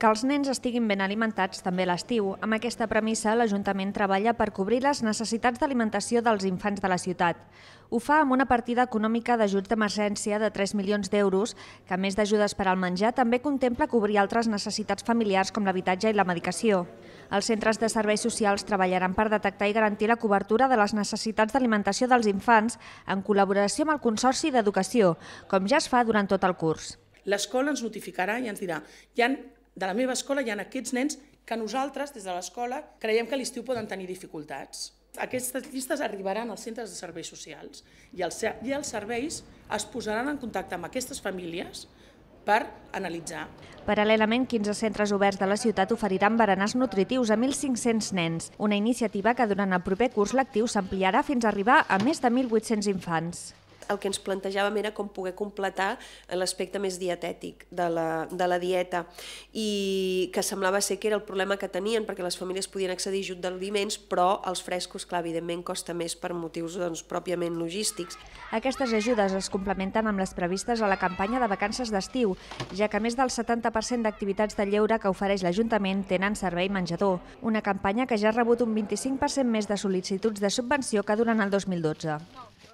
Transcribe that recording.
Que els nens estiguin ben alimentats també a l'estiu. Amb aquesta premissa, l'Ajuntament treballa per cobrir les necessitats d'alimentació dels infants de la ciutat. Ho fa amb una partida econòmica d'ajuts d'emergència de 3 milions d'euros, que a més d'ajudes per al menjar també contempla cobrir altres necessitats familiars com l'habitatge i la medicació. Els centres de serveis socials treballaran per detectar i garantir la cobertura de les necessitats d'alimentació dels infants en col·laboració amb el Consorci d'Educació, com ja es fa durant tot el curs. L'escola ens notificarà i ens dirà hi ha de la meva escola hi ha aquests nens que nosaltres, des de l'escola, creiem que a l'estiu poden tenir dificultats. Aquestes llistes arribaran als centres de serveis socials i els, i els serveis es posaran en contacte amb aquestes famílies per analitzar. Paral·lelament, 15 centres oberts de la ciutat oferiran berenars nutritius a 1.500 nens, una iniciativa que durant el proper curs lectiu s'ampliarà fins a arribar a més de 1.800 infants el que ens plantejàvem era com poder completar l'aspecte més dietètic de la, de la dieta i que semblava ser que era el problema que tenien perquè les famílies podien accedir a ajut d'aliments però els frescos, clar, evidentment costa més per motius doncs, pròpiament logístics. Aquestes ajudes es complementen amb les previstes a la campanya de vacances d'estiu, ja que més del 70% d'activitats de lleure que ofereix l'Ajuntament tenen servei menjador, una campanya que ja ha rebut un 25% més de sol·licituds de subvenció que durant el 2012.